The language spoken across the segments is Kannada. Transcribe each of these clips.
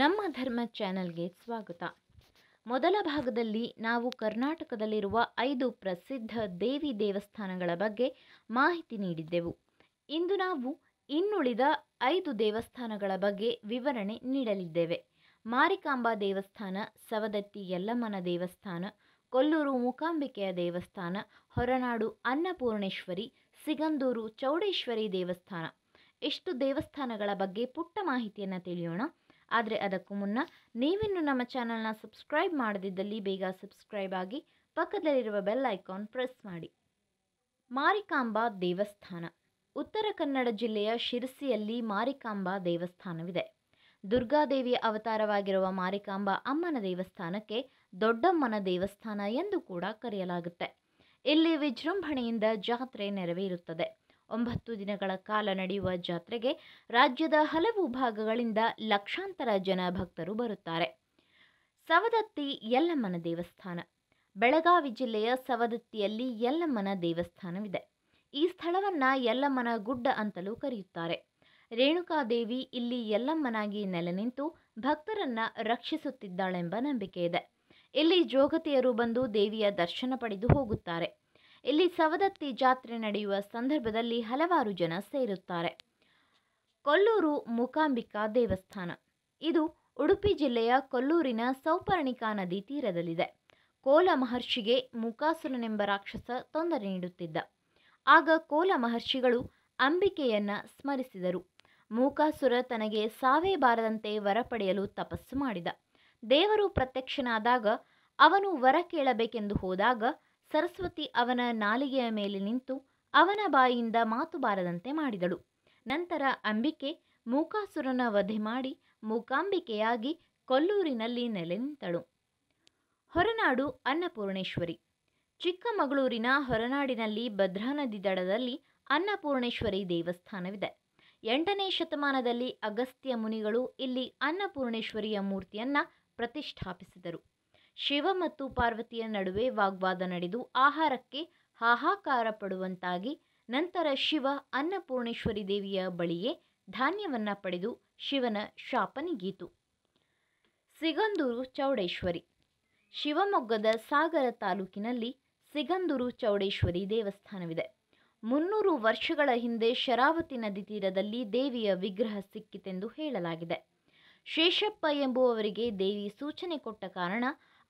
ನಮ್ಮ ಧರ್ಮ ಚಾನೆಲ್ಗೆ ಸ್ವಾಗತ ಮೊದಲ ಭಾಗದಲ್ಲಿ ನಾವು ಕರ್ನಾಟಕದಲ್ಲಿರುವ ಐದು ಪ್ರಸಿದ್ಧ ದೇವಿ ದೇವಸ್ಥಾನಗಳ ಬಗ್ಗೆ ಮಾಹಿತಿ ನೀಡಿದ್ದೆವು ಇಂದು ನಾವು ಇನ್ನುಳಿದ ಐದು ದೇವಸ್ಥಾನಗಳ ಬಗ್ಗೆ ವಿವರಣೆ ನೀಡಲಿದ್ದೇವೆ ಮಾರಿಕಾಂಬಾ ದೇವಸ್ಥಾನ ಸವದತ್ತಿ ಯಲ್ಲಮ್ಮನ ದೇವಸ್ಥಾನ ಕೊಲ್ಲೂರು ಮೂಕಾಂಬಿಕೆಯ ದೇವಸ್ಥಾನ ಹೊರನಾಡು ಅನ್ನಪೂರ್ಣೇಶ್ವರಿ ಸಿಗಂದೂರು ಚೌಡೇಶ್ವರಿ ದೇವಸ್ಥಾನ ಇಷ್ಟು ದೇವಸ್ಥಾನಗಳ ಬಗ್ಗೆ ಪುಟ್ಟ ಮಾಹಿತಿಯನ್ನು ತಿಳಿಯೋಣ ಆದರೆ ಅದಕ್ಕೂ ಮುನ್ನ ನೀವಿನ್ನು ನಮ್ಮ ಚಾನಲ್ನ ಸಬ್ಸ್ಕ್ರೈಬ್ ಮಾಡದಿದ್ದಲ್ಲಿ ಬೇಗ ಸಬ್ಸ್ಕ್ರೈಬ್ ಆಗಿ ಪಕ್ಕದಲ್ಲಿರುವ ಬೆಲ್ ಐಕಾನ್ ಪ್ರೆಸ್ ಮಾಡಿ ಮಾರಿಕಾಂಬಾ ದೇವಸ್ಥಾನ ಉತ್ತರ ಕನ್ನಡ ಜಿಲ್ಲೆಯ ಶಿರಸಿಯಲ್ಲಿ ಮಾರಿಕಾಂಬಾ ದೇವಸ್ಥಾನವಿದೆ ದುರ್ಗಾದೇವಿಯ ಅವತಾರವಾಗಿರುವ ಮಾರಿಕಾಂಬಾ ಅಮ್ಮನ ದೇವಸ್ಥಾನಕ್ಕೆ ದೊಡ್ಡಮ್ಮನ ದೇವಸ್ಥಾನ ಎಂದು ಕೂಡ ಕರೆಯಲಾಗುತ್ತೆ ಇಲ್ಲಿ ವಿಜೃಂಭಣೆಯಿಂದ ಜಾತ್ರೆ ನೆರವೇರುತ್ತದೆ ಒಂಬತ್ತು ದಿನಗಳ ಕಾಲ ನಡೆಯುವ ಜಾತ್ರೆಗೆ ರಾಜ್ಯದ ಹಲವು ಭಾಗಗಳಿಂದ ಲಕ್ಷಾಂತರ ಜನ ಭಕ್ತರು ಬರುತ್ತಾರೆ ಸವದತ್ತಿ ಯಲ್ಲಮ್ಮನ ದೇವಸ್ಥಾನ ಬೆಳಗಾವಿ ಜಿಲ್ಲೆಯ ಸವದತ್ತಿಯಲ್ಲಿ ಯಲ್ಲಮ್ಮನ ದೇವಸ್ಥಾನವಿದೆ ಈ ಸ್ಥಳವನ್ನ ಯಲ್ಲಮ್ಮನ ಗುಡ್ಡ ಅಂತಲೂ ಕರೆಯುತ್ತಾರೆ ರೇಣುಕಾದೇವಿ ಇಲ್ಲಿ ಯಲ್ಲಮ್ಮನಾಗಿ ನೆಲೆ ನಿಂತು ಭಕ್ತರನ್ನ ರಕ್ಷಿಸುತ್ತಿದ್ದಾಳೆಂಬ ನಂಬಿಕೆ ಇದೆ ಇಲ್ಲಿ ಜೋಗತಿಯರು ಬಂದು ದೇವಿಯ ದರ್ಶನ ಪಡೆದು ಹೋಗುತ್ತಾರೆ ಇಲ್ಲಿ ಸವದತ್ತಿ ಜಾತ್ರೆ ನಡೆಯುವ ಸಂದರ್ಭದಲ್ಲಿ ಹಲವಾರು ಜನ ಸೇರುತ್ತಾರೆ ಕೊಲ್ಲೂರು ಮೂಕಾಂಬಿಕಾ ದೇವಸ್ಥಾನ ಇದು ಉಡುಪಿ ಜಿಲ್ಲೆಯ ಕೊಲ್ಲೂರಿನ ಸೌಪರ್ಣಿಕಾ ನದಿ ತೀರದಲ್ಲಿದೆ ಕೋಲ ಮಹರ್ಷಿಗೆ ಮೂಕಾಸುರನೆಂಬ ರಾಕ್ಷಸ ತೊಂದರೆ ನೀಡುತ್ತಿದ್ದ ಆಗ ಕೋಲ ಮಹರ್ಷಿಗಳು ಅಂಬಿಕೆಯನ್ನ ಸ್ಮರಿಸಿದರು ಮೂಕಾಸುರ ತನಗೆ ಸಾವೇ ಬಾರದಂತೆ ವರ ಪಡೆಯಲು ತಪಸ್ಸು ಮಾಡಿದ ದೇವರು ಪ್ರತ್ಯಕ್ಷನಾದಾಗ ಅವನು ವರ ಕೇಳಬೇಕೆಂದು ಹೋದಾಗ ಸರಸ್ವತಿ ಅವನ ನಾಲಿಗೆಯ ಮೇಲೆ ನಿಂತು ಅವನ ಬಾಯಿಯಿಂದ ಮಾತು ಬಾರದಂತೆ ಮಾಡಿದಳು ನಂತರ ಅಂಬಿಕೆ ಮೂಕಾಸುರನ ವಧೆ ಮಾಡಿ ಮೂಕಾಂಬಿಕೆಯಾಗಿ ಕೊಲ್ಲೂರಿನಲ್ಲಿ ನೆಲೆ ನಿಂತಳು ಹೊರನಾಡು ಅನ್ನಪೂರ್ಣೇಶ್ವರಿ ಚಿಕ್ಕಮಗಳೂರಿನ ಹೊರನಾಡಿನಲ್ಲಿ ಭದ್ರಾ ನದಿ ದಡದಲ್ಲಿ ಅನ್ನಪೂರ್ಣೇಶ್ವರಿ ದೇವಸ್ಥಾನವಿದೆ ಎಂಟನೇ ಶತಮಾನದಲ್ಲಿ ಅಗಸ್ತ್ಯ ಮುನಿಗಳು ಇಲ್ಲಿ ಅನ್ನಪೂರ್ಣೇಶ್ವರಿಯ ಮೂರ್ತಿಯನ್ನು ಪ್ರತಿಷ್ಠಾಪಿಸಿದರು ಶಿವ ಮತ್ತು ಪಾರ್ವತಿಯ ನಡುವೆ ವಾಗ್ವಾದ ನಡೆದು ಆಹಾರಕ್ಕೆ ಹಾಹಾಕಾರ ಪಡುವಂತಾಗಿ ನಂತರ ಶಿವ ಅನ್ನಪೂರ್ಣೇಶ್ವರಿ ದೇವಿಯ ಬಳಿಯೇ ಧಾನ್ಯವನ್ನು ಪಡೆದು ಶಿವನ ಶಾಪ ಗೀತು ಸಿಗಂದೂರು ಚೌಡೇಶ್ವರಿ ಶಿವಮೊಗ್ಗದ ಸಾಗರ ತಾಲೂಕಿನಲ್ಲಿ ಸಿಗಂದೂರು ಚೌಡೇಶ್ವರಿ ದೇವಸ್ಥಾನವಿದೆ ಮುನ್ನೂರು ವರ್ಷಗಳ ಹಿಂದೆ ಶರಾವತಿ ನದಿ ತೀರದಲ್ಲಿ ದೇವಿಯ ವಿಗ್ರಹ ಸಿಕ್ಕಿತೆಂದು ಹೇಳಲಾಗಿದೆ ಶೇಷಪ್ಪ ಎಂಬುವವರಿಗೆ ದೇವಿ ಸೂಚನೆ ಕೊಟ್ಟ ಕಾರಣ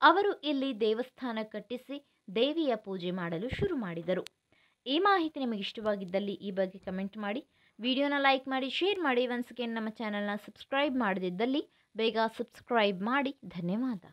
ಅವರು ಇಲ್ಲಿ ದೇವಸ್ಥಾನ ಕಟ್ಟಿಸಿ ದೇವಿಯ ಪೂಜೆ ಮಾಡಲು ಶುರು ಮಾಡಿದರು ಈ ಮಾಹಿತಿ ನಿಮಗೆ ಇಷ್ಟವಾಗಿದ್ದಲ್ಲಿ ಈ ಬಗ್ಗೆ ಕಮೆಂಟ್ ಮಾಡಿ ವಿಡಿಯೋನ ಲೈಕ್ ಮಾಡಿ ಶೇರ್ ಮಾಡಿ ಒನ್ಸ್ ಅಗೇನ್ ನಮ್ಮ ಚಾನಲ್ನ ಸಬ್ಸ್ಕ್ರೈಬ್ ಮಾಡದಿದ್ದಲ್ಲಿ ಬೇಗ ಸಬ್ಸ್ಕ್ರೈಬ್ ಮಾಡಿ ಧನ್ಯವಾದ